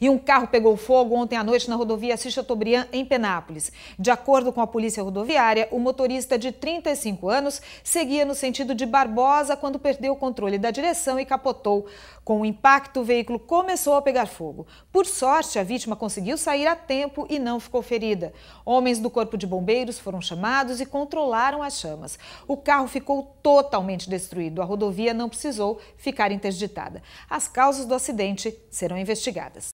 E um carro pegou fogo ontem à noite na rodovia Assis Chateaubriand, em Penápolis. De acordo com a polícia rodoviária, o motorista de 35 anos seguia no sentido de Barbosa quando perdeu o controle da direção e capotou. Com o impacto, o veículo começou a pegar fogo. Por sorte, a vítima conseguiu sair a tempo e não ficou ferida. Homens do Corpo de Bombeiros foram chamados e controlaram as chamas. O carro ficou totalmente destruído. A rodovia não precisou ficar interditada. As causas do acidente serão investigadas.